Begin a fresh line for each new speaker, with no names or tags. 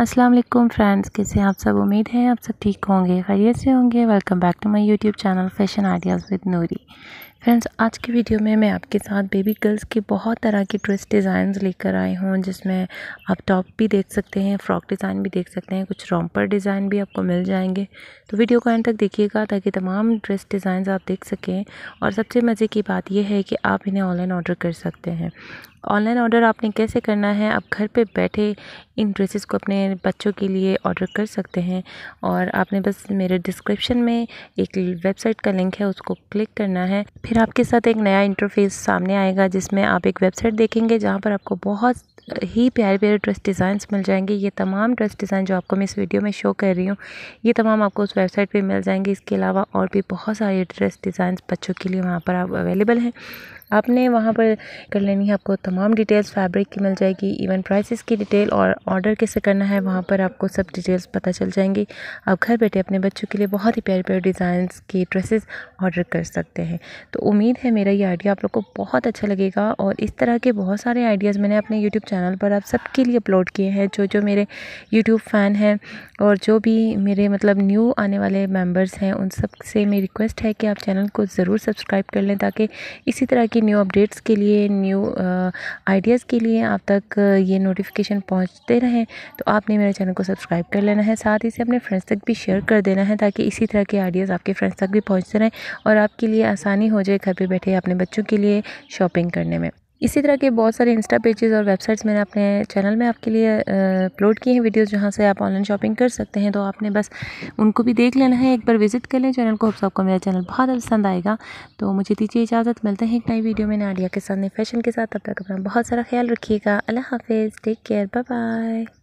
अस्सलाम वालेकुम फ्रेंड्स कैसे आप सब उम्मीद है आप सब ठीक होंगे खैरियत से होंगे welcome back to my YouTube channel fashion ideas with Noori friends आज की वीडियो में मैं आपके साथ बेबी गर्ल्स के बहुत तरह के ड्रेस डिज़ाइन लेकर आई हूँ जिसमें आप टॉप भी देख सकते हैं फ्रॉक डिज़ाइन भी देख सकते हैं कुछ रॉम्पर डिज़ाइन भी आपको मिल जाएंगे तो वीडियो को एंड तक देखिएगा ताकि तमाम ड्रेस डिज़ाइन आप देख सकें और सबसे मज़े की बात यह है कि आप इन्हें ऑनलाइन ऑर्डर कर सकते हैं ऑनलाइन ऑर्डर आपने कैसे करना है आप घर पे बैठे इन ड्रेसेस को अपने बच्चों के लिए ऑर्डर कर सकते हैं और आपने बस मेरे डिस्क्रिप्शन में एक वेबसाइट का लिंक है उसको क्लिक करना है फिर आपके साथ एक नया इंटरफेस सामने आएगा जिसमें आप एक वेबसाइट देखेंगे जहाँ पर आपको बहुत ही प्यारे प्यारे ड्रेस डिज़ाइंस मिल जाएंगे ये तमाम ड्रेस डिज़ाइन जो आपको मैं इस वीडियो में शो कर रही हूँ ये तमाम आपको उस वेबसाइट पे मिल जाएंगे इसके अलावा और भी बहुत सारे ड्रेस डिज़ाइंस बच्चों के लिए वहाँ पर आप अवेलेबल हैं आपने वहाँ पर कर लेनी है आपको तमाम डिटेल्स फैब्रिक की मिल जाएगी इवन प्राइसेस की डिटेल और ऑर्डर कैसे करना है वहाँ पर आपको सब डिटेल्स पता चल जाएंगी आप घर बैठे अपने बच्चों के लिए बहुत ही प्यारे प्यारे डिज़ाइंस की ड्रेसेस ऑर्डर कर सकते हैं तो उम्मीद है मेरा ये आइडिया आप लोग को बहुत अच्छा लगेगा और इस तरह के बहुत सारे आइडियाज़ मैंने अपने यूट्यूब चैनल चैनल पर आप सबके लिए अपलोड किए हैं जो जो मेरे यूट्यूब फ़ैन हैं और जो भी मेरे मतलब न्यू आने वाले मेंबर्स हैं उन सब से मेरी रिक्वेस्ट है कि आप चैनल को ज़रूर सब्सक्राइब कर लें ताकि इसी तरह की न्यू अपडेट्स के लिए न्यू आइडियाज़ uh, के लिए आप तक ये नोटिफिकेशन पहुँचते रहें तो आपने मेरे चैनल को सब्सक्राइब कर लेना है साथ ही से अपने फ्रेंड्स तक भी शेयर कर देना है ताकि इसी तरह के आइडियाज़ आपके फ्रेंड्स तक भी पहुँचते रहें और आपके लिए आसानी हो जाए घर पर बैठे अपने बच्चों के लिए शॉपिंग करने में इसी तरह के बहुत सारे इंस्टा पेजेस और वेबसाइट्स मैंने अपने चैनल में आपके लिए अपलोड किए हैं वीडियोस जहाँ से आप ऑनलाइन शॉपिंग कर सकते हैं तो आपने बस उनको भी देख लेना है एक बार विजिट कर लें चैनल को हम सबको मेरा चैनल बहुत पसंद आएगा तो मुझे दीजिए इजाज़त मिलते हैं एक नई वीडियो में नाडिया के साथ नए फैशन के साथ तब तक अपना बहुत सारा ख्याल रखिएगा अल्लाह हाफिज़ टेक केयर बाय बाय